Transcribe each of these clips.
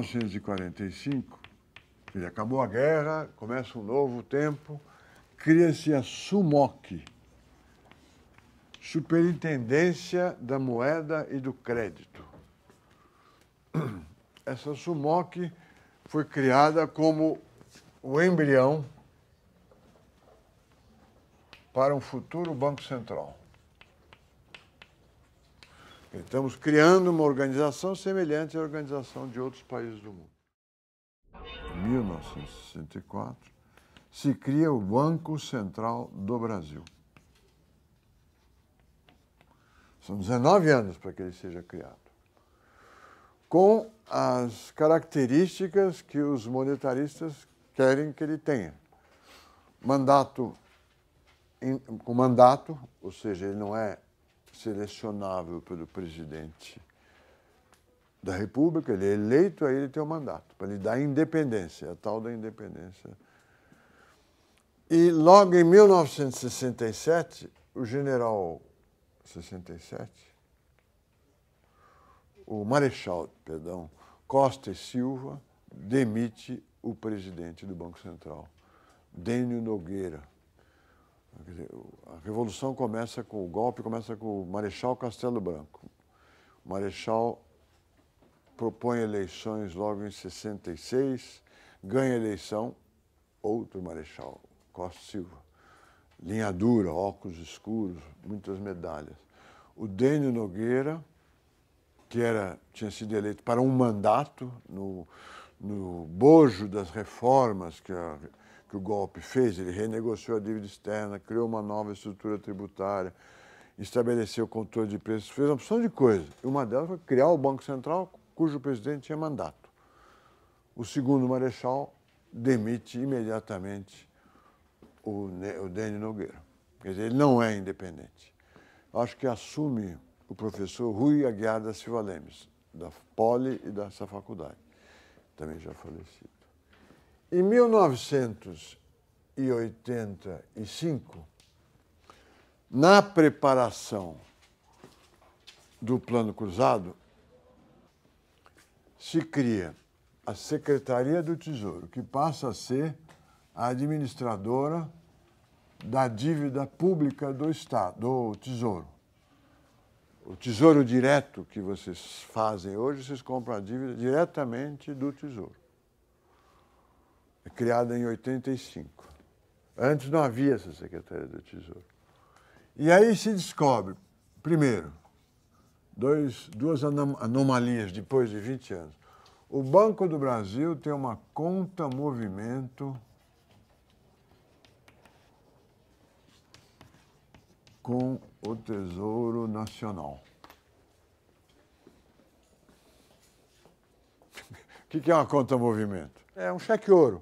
1945, ele acabou a guerra, começa um novo tempo, cria-se a SUMOC, Superintendência da Moeda e do Crédito. Essa SUMOC foi criada como o embrião para um futuro Banco Central. Estamos criando uma organização semelhante à organização de outros países do mundo. Em 1964, se cria o Banco Central do Brasil. São 19 anos para que ele seja criado. Com as características que os monetaristas querem que ele tenha. Mandato, com mandato, ou seja, ele não é selecionável pelo presidente da República, ele é eleito, aí ele tem o um mandato, para lhe dar independência, a tal da independência. E logo em 1967, o general 67, o marechal, perdão, Costa e Silva demite o presidente do Banco Central, Dênio Nogueira a revolução começa com o golpe, começa com o Marechal Castelo Branco. O Marechal propõe eleições logo em 66, ganha eleição outro Marechal, Costa Silva. Linha dura, óculos escuros, muitas medalhas. O Dênio Nogueira, que era, tinha sido eleito para um mandato no, no bojo das reformas que a que o golpe fez, ele renegociou a dívida externa, criou uma nova estrutura tributária, estabeleceu o controle de preços, fez uma opção de coisas. Uma delas foi criar o Banco Central, cujo presidente tinha mandato. O segundo marechal demite imediatamente o, o Dene Nogueira. Quer dizer, ele não é independente. Acho que assume o professor Rui Aguiar da Silva Lemes, da Poli e dessa faculdade, também já falecido. Em 1985, na preparação do Plano Cruzado, se cria a Secretaria do Tesouro, que passa a ser a administradora da dívida pública do Estado, do Tesouro. O Tesouro Direto que vocês fazem hoje, vocês compram a dívida diretamente do Tesouro. É criada em 85. Antes não havia essa Secretaria do Tesouro. E aí se descobre, primeiro, dois, duas anomalias depois de 20 anos. O Banco do Brasil tem uma conta movimento com o Tesouro Nacional. O que é uma conta movimento? É um cheque ouro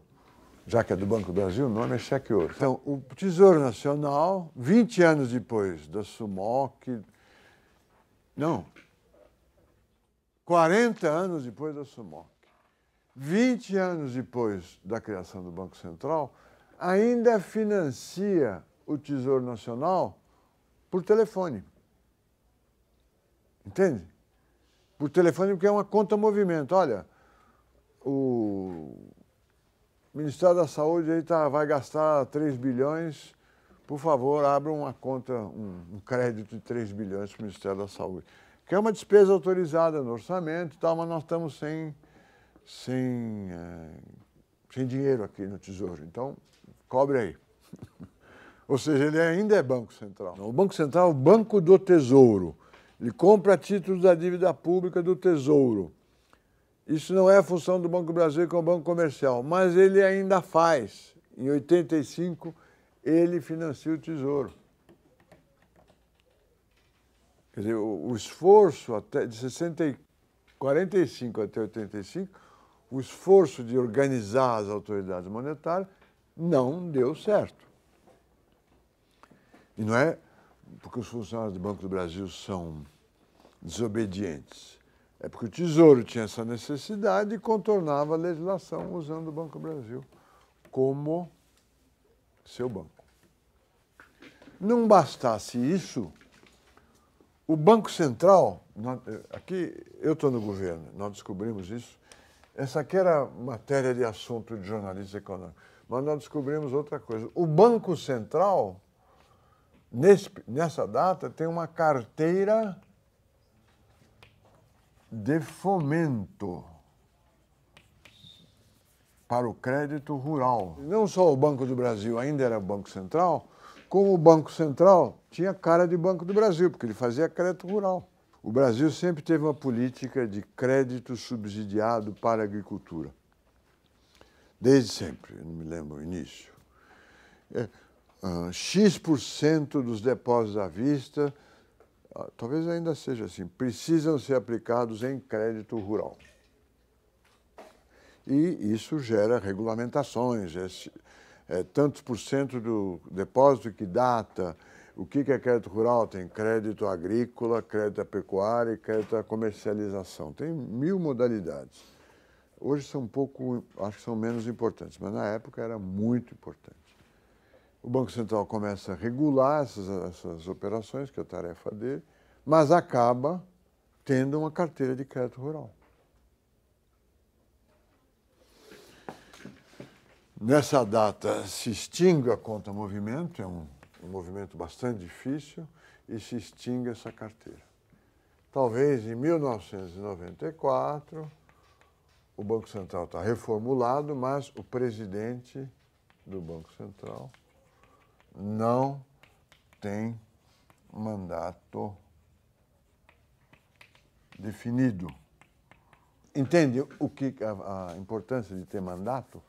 já que é do Banco do Brasil, o nome é cheque ouro. Então, o Tesouro Nacional, 20 anos depois da SUMOC, não, 40 anos depois da SUMOC, 20 anos depois da criação do Banco Central, ainda financia o Tesouro Nacional por telefone. Entende? Por telefone, porque é uma conta movimento. Olha, o o Ministério da Saúde aí tá, vai gastar 3 bilhões. Por favor, abra uma conta, um, um crédito de 3 bilhões para o Ministério da Saúde. Que é uma despesa autorizada no orçamento e tal, mas nós estamos sem, sem, é, sem dinheiro aqui no Tesouro. Então, cobre aí. Ou seja, ele ainda é Banco Central. O Banco Central é o Banco do Tesouro. Ele compra títulos da dívida pública do Tesouro. Isso não é função do Banco do Brasil que é um Banco Comercial, mas ele ainda faz. Em 85, ele financia o Tesouro. Quer dizer, o, esforço até de 60, 45 até 85, o esforço de organizar as autoridades monetárias não deu certo. E não é porque os funcionários do Banco do Brasil são desobedientes. É porque o Tesouro tinha essa necessidade e contornava a legislação usando o Banco Brasil como seu banco. Não bastasse isso, o Banco Central, eh, aqui eu estou no governo, nós descobrimos isso. Essa aqui era matéria de assunto de jornalista econômico, mas nós descobrimos outra coisa. O Banco Central, nesse, nessa data, tem uma carteira de fomento para o crédito rural. Não só o Banco do Brasil ainda era Banco Central, como o Banco Central tinha cara de Banco do Brasil, porque ele fazia crédito rural. O Brasil sempre teve uma política de crédito subsidiado para a agricultura. Desde sempre, não me lembro o início. É, uh, X% dos depósitos à vista ah, talvez ainda seja assim, precisam ser aplicados em crédito rural. E isso gera regulamentações, é, é, tantos por cento do depósito que data, o que é crédito rural? Tem crédito agrícola, crédito pecuário e crédito à comercialização. Tem mil modalidades. Hoje são um pouco, acho que são menos importantes, mas na época era muito importante. O Banco Central começa a regular essas, essas operações, que é a tarefa dele, mas acaba tendo uma carteira de crédito rural. Nessa data se extingue a conta movimento, é um, um movimento bastante difícil, e se extingue essa carteira. Talvez em 1994 o Banco Central está reformulado, mas o presidente do Banco Central não tem mandato definido. Entende o que a, a importância de ter mandato?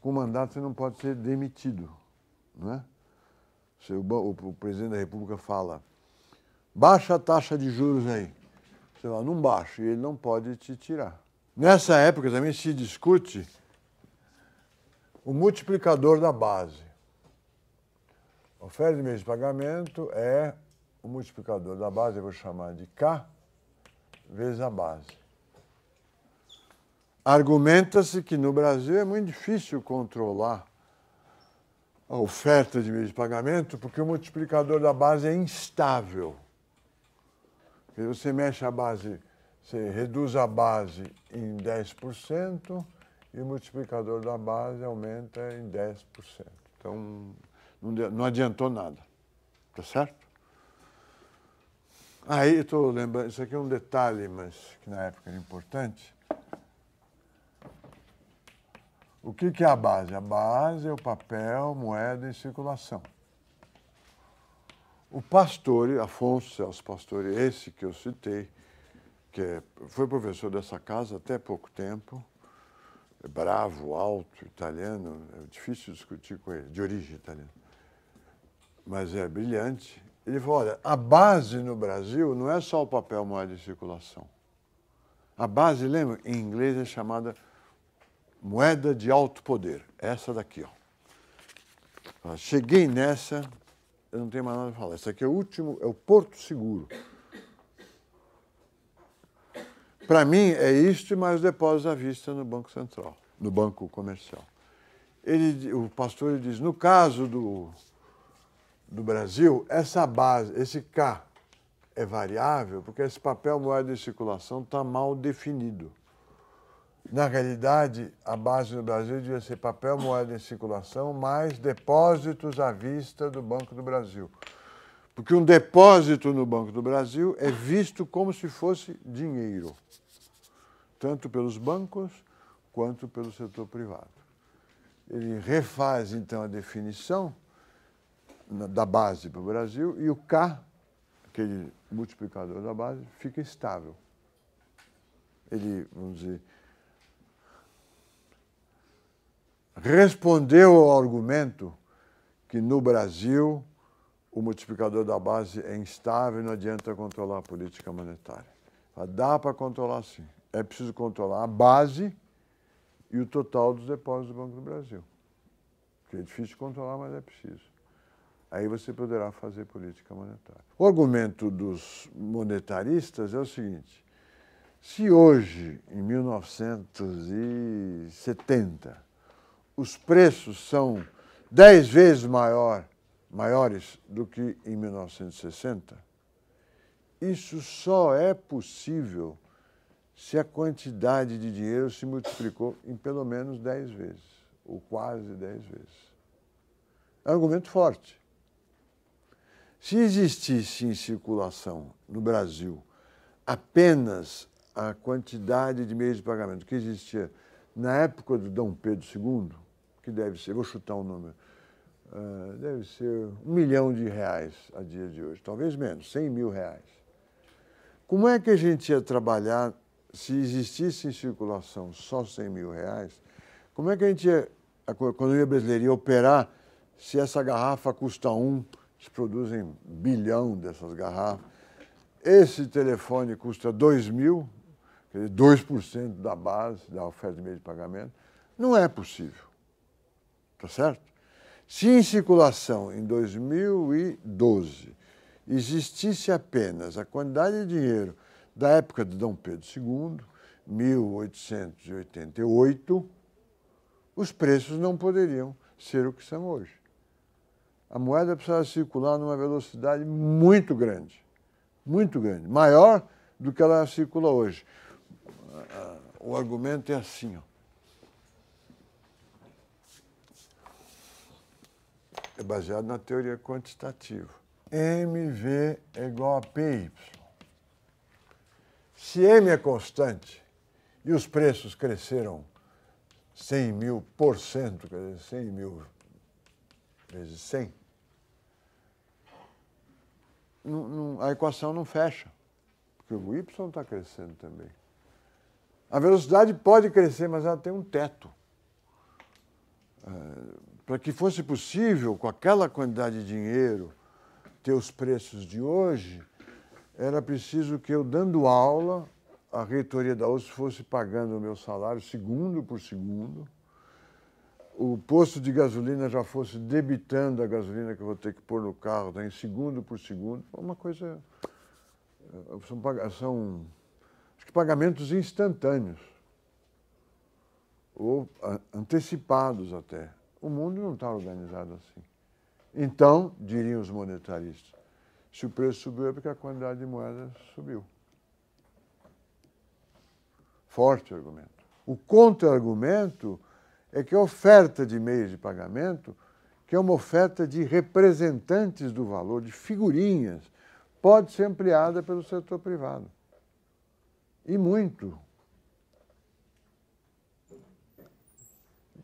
Com mandato você não pode ser demitido, né Se o, o, o presidente da República fala, baixa a taxa de juros aí. Você lá, não baixa, e ele não pode te tirar. Nessa época também se discute o multiplicador da base. Oferta de mês de pagamento é o multiplicador da base, eu vou chamar de K, vezes a base. Argumenta-se que no Brasil é muito difícil controlar a oferta de meios de pagamento, porque o multiplicador da base é instável. Você mexe a base, você reduz a base em 10% e o multiplicador da base aumenta em 10%. Então, não, adiantou nada. Tá certo? Aí eu estou lembrando, isso aqui é um detalhe, mas que na época era importante. O que, que é a base? A base é o papel, moeda em circulação. O Pastor Afonso Celso Pastore, esse que eu citei, que é, foi professor dessa casa até pouco tempo, é bravo, alto, italiano, é difícil discutir com ele, de origem italiana mas é brilhante. Ele falou: olha, a base no Brasil não é só o papel moeda de circulação. A base, lembra, em inglês é chamada moeda de alto poder. Essa daqui, ó. Cheguei nessa, eu não tenho mais nada a falar. essa aqui é o último, é o Porto Seguro. Para mim é isto e mais depósito à vista no Banco Central, no Banco Comercial. Ele, o pastor ele diz, no caso do do Brasil, essa base, esse K é variável porque esse papel moeda de circulação está mal definido. Na realidade, a base no Brasil devia ser papel moeda em circulação mais depósitos à vista do Banco do Brasil. Porque um depósito no Banco do Brasil é visto como se fosse dinheiro, tanto pelos bancos quanto pelo setor privado. Ele refaz então a definição da base para o Brasil e o K, aquele multiplicador da base, fica estável. Ele, vamos dizer, respondeu ao argumento que no Brasil o multiplicador da base é instável e não adianta controlar a política monetária. Dá para controlar sim. É preciso controlar a base e o total dos depósitos do Banco do Brasil. é difícil de controlar, mas é preciso. Aí você poderá fazer política monetária. O argumento dos monetaristas é o seguinte: se hoje, em 1970, os preços são 10 vezes maior, maiores do que em 1960, isso só é possível se a quantidade de dinheiro se multiplicou em pelo menos 10 vezes, ou quase 10 vezes. É um argumento forte. Se existisse em circulação no Brasil apenas a quantidade de meios de pagamento que existia na época do Dom Pedro II, que deve ser, vou chutar um número, ah, deve ser um milhão de reais a dia de hoje, talvez menos, 100 mil reais. Como é que a gente ia trabalhar se existisse em circulação só 100 mil reais? Como é que a gente ia, a economia brasileira ia operar se essa garrafa custa um eles produzem bilhão dessas garrafas. Esse telefone custa 2 mil, quer dizer, 2% da base da oferta de meio de pagamento. Não é possível. Está certo? Se em circulação em 2012 existisse apenas a quantidade de dinheiro da época de Dom Pedro II, 1888, os preços não poderiam ser o que são hoje a moeda precisava circular numa velocidade muito grande, muito grande, maior do que ela circula hoje. O argumento é assim, ó. É baseado na teoria quantitativa. MV é igual a PY. Se M é constante e os preços cresceram 100 mil por cento, quer dizer, 100 mil vezes 100, não, não, a equação não fecha, porque o y está crescendo também. A velocidade pode crescer, mas ela tem um teto. É, para que fosse possível, com aquela quantidade de dinheiro, ter os preços de hoje, era preciso que eu, dando aula, a reitoria da USP fosse pagando o meu salário segundo por segundo o posto de gasolina já fosse debitando a gasolina que eu vou ter que pôr no carro, tá em segundo por segundo, foi uma coisa. Eh, são, são acho que pagamentos instantâneos, ou antecipados até. O mundo não está organizado assim. Então, diriam os monetaristas, se o preço subiu é porque a quantidade de moeda subiu. Forte argumento. O contra-argumento é que a oferta de meios de pagamento, que é uma oferta de representantes do valor, de figurinhas, pode ser ampliada pelo setor privado. E muito.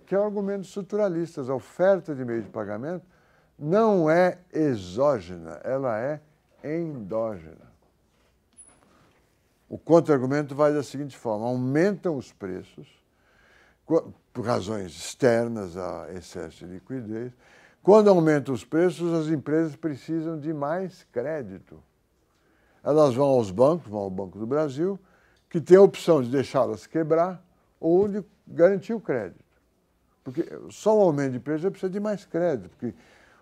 Que é o um argumento estruturalista. A oferta de meios de pagamento não é exógena, ela é endógena. O contra-argumento vai da seguinte forma: aumentam os preços por razões externas a excesso de liquidez. Quando aumentam os preços, as empresas precisam de mais crédito. Elas vão aos bancos, vão ao Banco do Brasil, que tem a opção de deixá-las quebrar ou de garantir o crédito. Porque só o aumento de preço precisa de mais crédito, porque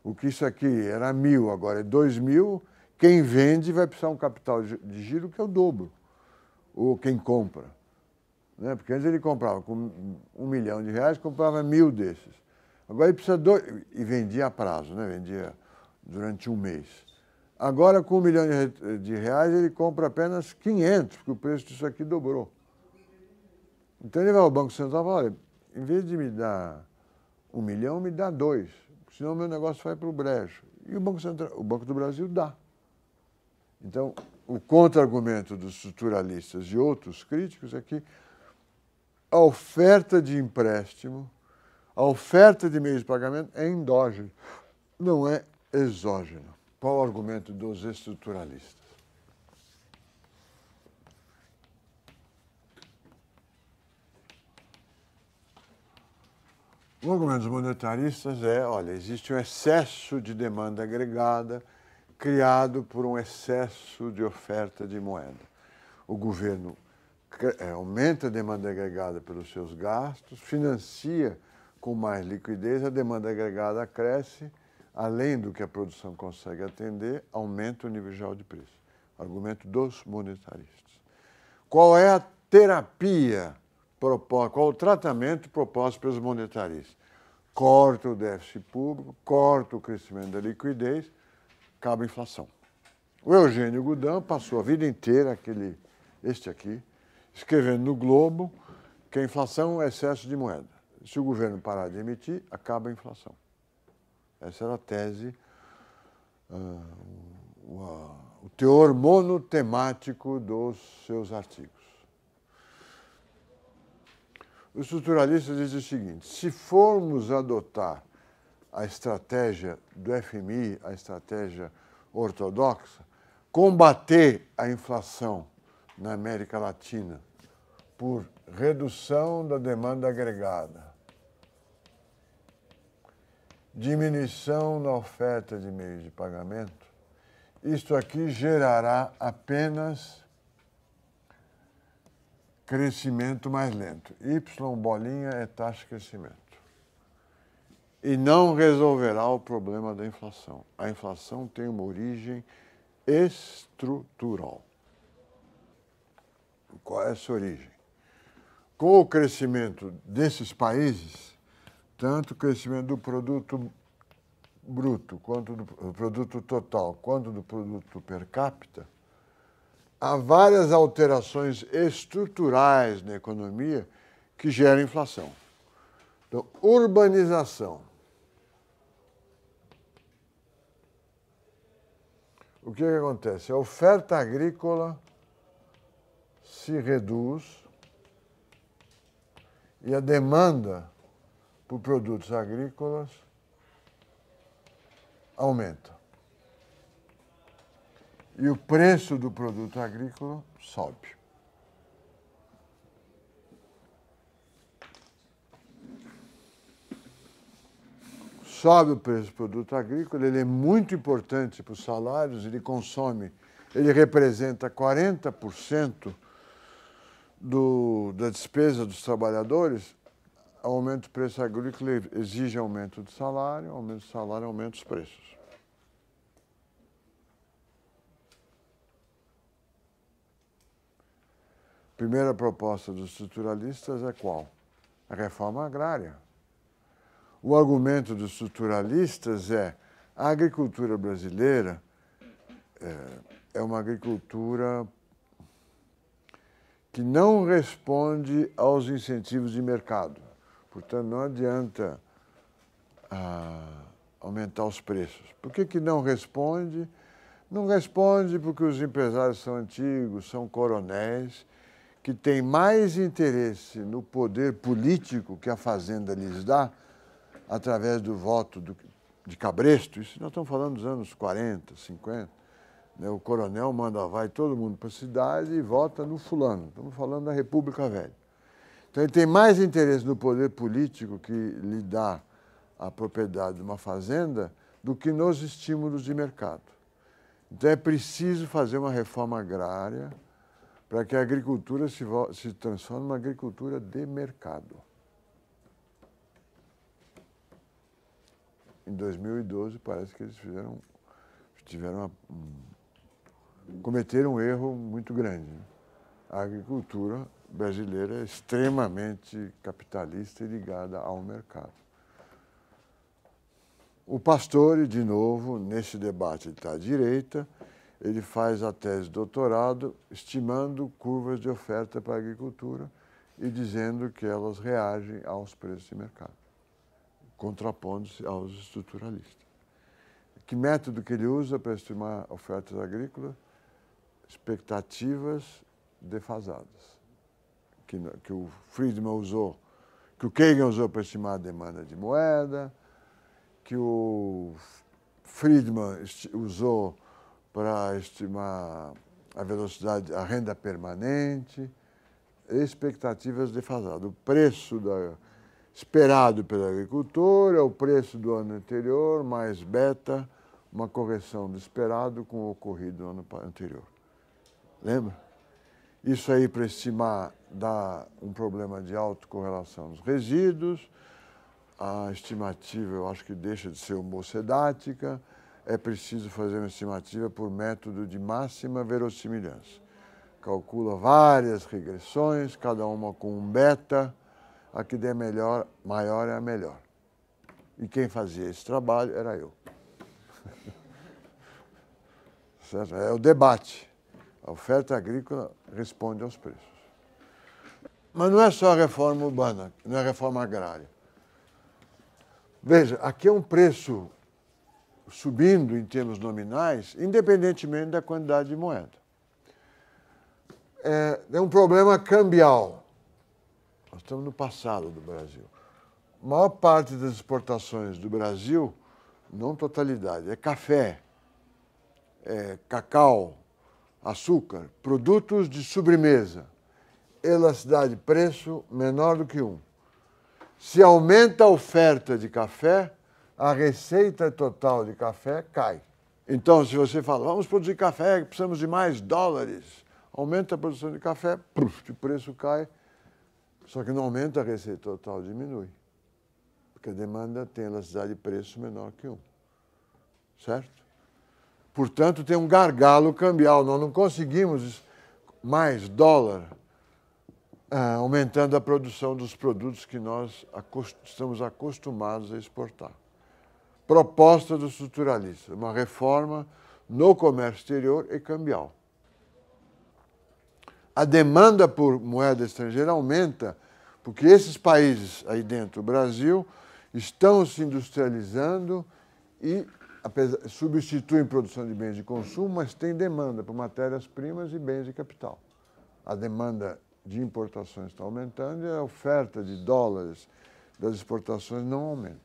o que isso aqui era mil, agora é dois mil, quem vende vai precisar um capital de giro que é o dobro, ou quem compra. Né? Porque antes ele comprava com um milhão de reais, comprava mil desses. Agora ele precisa dois. E vendia a prazo, né? vendia durante um mês. Agora, com um milhão de, reais, ele compra apenas 500, porque o preço disso aqui dobrou. Então ele vai ao Banco Central e fala, olha, em vez de me dar um milhão, me dá dois, senão meu negócio vai para o brejo. E o Banco, Central, o Banco do Brasil dá. Então, o contra-argumento dos estruturalistas e outros críticos é que a oferta de empréstimo, a oferta de meios de pagamento é endógeno, não é exógeno. Qual o argumento dos estruturalistas? O argumento dos monetaristas é, olha, existe um excesso de demanda agregada criado por um excesso de oferta de moeda. O governo é, aumenta a demanda agregada pelos seus gastos, financia com mais liquidez, a demanda agregada cresce, além do que a produção consegue atender, aumenta o nível geral de preço. Argumento dos monetaristas. Qual é a terapia proposta, qual o tratamento proposto pelos monetaristas? Corta o déficit público, corta o crescimento da liquidez, acaba a inflação. O Eugênio Goudin passou a vida inteira, aquele, este aqui, escrevendo no Globo que a inflação é excesso de moeda. Se o governo parar de emitir, acaba a inflação. Essa era a tese, uh, o, uh, o teor monotemático dos seus artigos. Os estruturalista dizem o seguinte: se formos adotar a estratégia do FMI, a estratégia ortodoxa, combater a inflação na América Latina por redução da demanda agregada, diminuição da oferta de meios de pagamento, isto aqui gerará apenas crescimento mais lento. Y bolinha é taxa de crescimento. E não resolverá o problema da inflação. A inflação tem uma origem estrutural qual é a sua origem. Com o crescimento desses países, tanto o crescimento do produto bruto, quanto do produto total, quanto do produto per capita, há várias alterações estruturais na economia que geram inflação. Então, urbanização. O que, é que acontece? A oferta agrícola se reduz e a demanda por produtos agrícolas aumenta. E o preço do produto agrícola sobe. sobe o preço do produto agrícola, ele é muito importante para os salários, ele consome, ele representa 40% do, da despesa dos trabalhadores, aumento do preço agrícola exige aumento do salário, aumento do salário, aumento dos preços. Primeira proposta dos estruturalistas é qual? A reforma agrária. O argumento dos estruturalistas é a agricultura brasileira é, é uma agricultura que não responde aos incentivos de mercado. Portanto, não adianta ah, aumentar os preços. Por que, que não responde? Não responde porque os empresários são antigos, são coronéis, que têm mais interesse no poder político que a Fazenda lhes dá, através do voto do, de Cabresto, isso nós estamos falando dos anos 40, 50, né, o coronel manda, vai todo mundo para a cidade e vota no fulano. Estamos falando da República Velha. Então ele tem mais interesse no poder político que lhe dá a propriedade de uma fazenda do que nos estímulos de mercado. Então é preciso fazer uma reforma agrária para que a agricultura se, se transforme numa agricultura de mercado. Em 2012 parece que eles fizeram tiveram uma, cometeram um erro muito grande. A agricultura brasileira é extremamente capitalista e ligada ao mercado. O Pastore, de novo, nesse debate ele está à direita, ele faz a tese de doutorado estimando curvas de oferta para a agricultura e dizendo que elas reagem aos preços de mercado, contrapondo-se aos estruturalistas. Que método que ele usa para estimar ofertas agrícolas? expectativas defasadas, que, que o Friedman usou, que o Kagan usou para estimar a demanda de moeda, que o Friedman usou para estimar a velocidade, a renda permanente, expectativas defasadas. O preço da, esperado pelo agricultor é o preço do ano anterior mais beta, uma correção do esperado com o ocorrido no ano anterior. Lembra? Isso aí para estimar dá um problema de autocorrelação dos resíduos, a estimativa eu acho que deixa de ser homocedática, é preciso fazer uma estimativa por método de máxima verossimilhança. Calcula várias regressões, cada uma com um beta, a que der melhor, maior é a melhor. E quem fazia esse trabalho era eu. certo? É o debate. A oferta agrícola responde aos preços. Mas não é só a reforma urbana, não é a reforma agrária. Veja, aqui é um preço subindo em termos nominais, independentemente da quantidade de moeda. É, é um problema cambial. Nós estamos no passado do Brasil. A maior parte das exportações do Brasil, não totalidade, é café, é cacau, açúcar, produtos de sobremesa, elasticidade preço menor do que um. Se aumenta a oferta de café, a receita total de café cai. Então, se você fala, vamos produzir café, precisamos de mais dólares, aumenta a produção de café, puff, o preço cai, só que não aumenta a receita total, diminui. Porque a demanda tem elasticidade de preço menor que um, Certo? Portanto, tem um gargalo cambial. Nós não conseguimos mais dólar ah, aumentando a produção dos produtos que nós acost estamos acostumados a exportar. Proposta do estruturalista, uma reforma no comércio exterior e cambial. A demanda por moeda estrangeira aumenta porque esses países aí dentro do Brasil estão se industrializando e substituem produção de bens de consumo, mas tem demanda por matérias-primas e bens de capital. A demanda de importações está aumentando e a oferta de dólares das exportações não aumenta.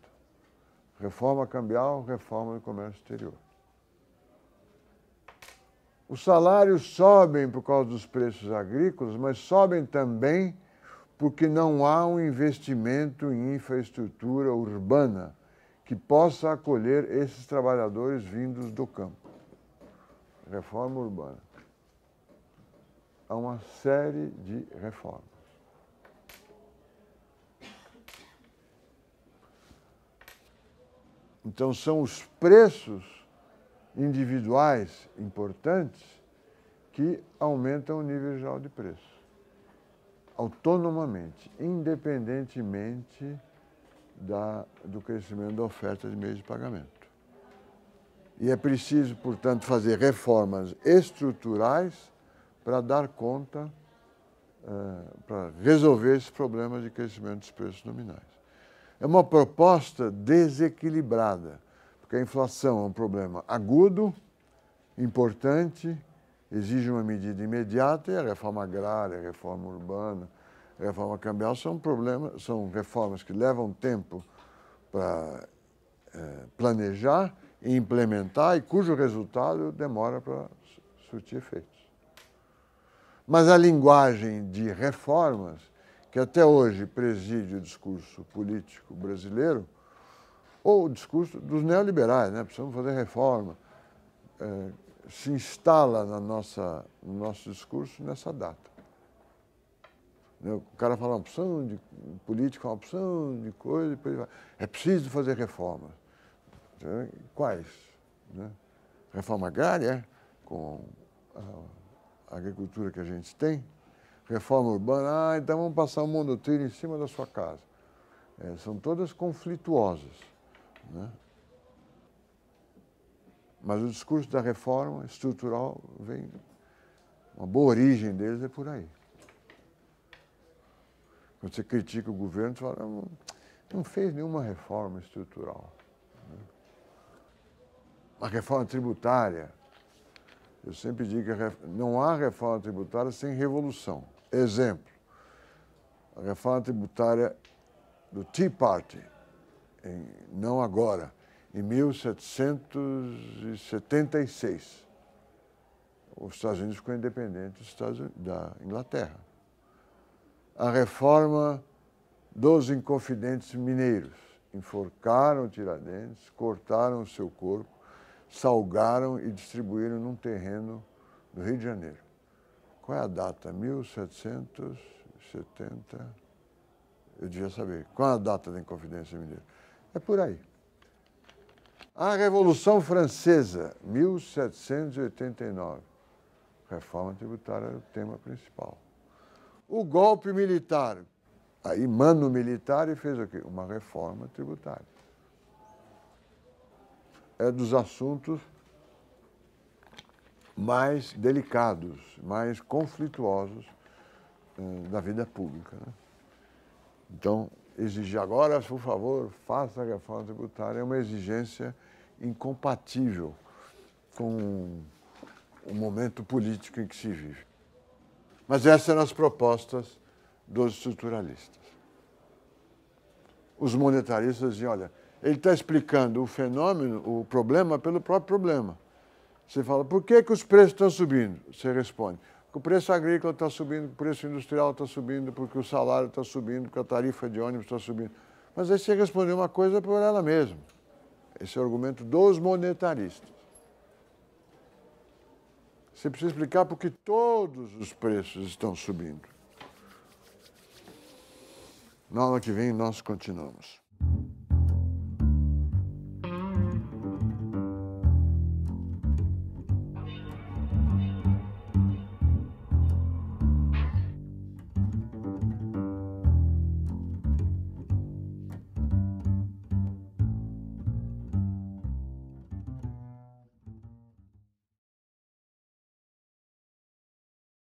Reforma cambial, reforma do comércio exterior. Os salários sobem por causa dos preços agrícolas, mas sobem também porque não há um investimento em infraestrutura urbana que possa acolher esses trabalhadores vindos do campo. Reforma urbana. Há uma série de reformas. Então, são os preços individuais importantes que aumentam o nível geral de preço autonomamente, independentemente da, do crescimento da oferta de meios de pagamento. E é preciso, portanto, fazer reformas estruturais para dar conta, uh, para resolver esse problema de crescimento dos preços nominais. É uma proposta desequilibrada, porque a inflação é um problema agudo, importante, exige uma medida imediata, e a reforma agrária, a reforma urbana, reforma cambial são problemas, são reformas que levam tempo para é, planejar e implementar e cujo resultado demora para surtir efeitos. Mas a linguagem de reformas, que até hoje preside o discurso político brasileiro, ou o discurso dos neoliberais, né? precisamos fazer reforma, é, se instala na nossa, no nosso discurso nessa data. Né? O cara fala uma opção de política, uma opção de coisa, depois fala, É preciso fazer reformas. Né? Quais? Né? Reforma agrária, com a agricultura que a gente tem, reforma urbana, ah, então vamos passar um monotrilho em cima da sua casa. É, são todas conflituosas. Né? Mas o discurso da reforma estrutural vem, uma boa origem deles é por aí. Quando você critica o governo, você fala, não, não fez nenhuma reforma estrutural. Né? A reforma tributária, eu sempre digo que não há reforma tributária sem revolução. Exemplo, a reforma tributária do Tea Party, em, não agora, em 1776. Os Estados Unidos ficou independente dos Estados Unidos, da Inglaterra a reforma dos Inconfidentes Mineiros. Enforcaram Tiradentes, cortaram o seu corpo, salgaram e distribuíram num terreno do Rio de Janeiro. Qual é a data? 1770. Eu devia saber. Qual é a data da Inconfidência Mineira? É por aí. A Revolução Francesa, 1789. Reforma tributária era o tema principal o golpe militar. Aí manda o militar e fez o quê? Uma reforma tributária. É dos assuntos mais delicados, mais conflituosos eh, da vida pública. Né? Então, exigir agora, por favor, faça a reforma tributária, é uma exigência incompatível com o momento político em que se vive. Mas essas eram as propostas dos estruturalistas. Os monetaristas diziam, olha, ele está explicando o fenômeno, o problema, pelo próprio problema. Você fala, por que, que os preços estão subindo? Você responde, o preço agrícola está subindo, o preço industrial está subindo, porque o salário está subindo, porque a tarifa de ônibus está subindo. Mas aí você respondeu uma coisa por ela mesma. Esse é o argumento dos monetaristas. Você precisa explicar porque todos os preços estão subindo. Na aula que vem nós continuamos.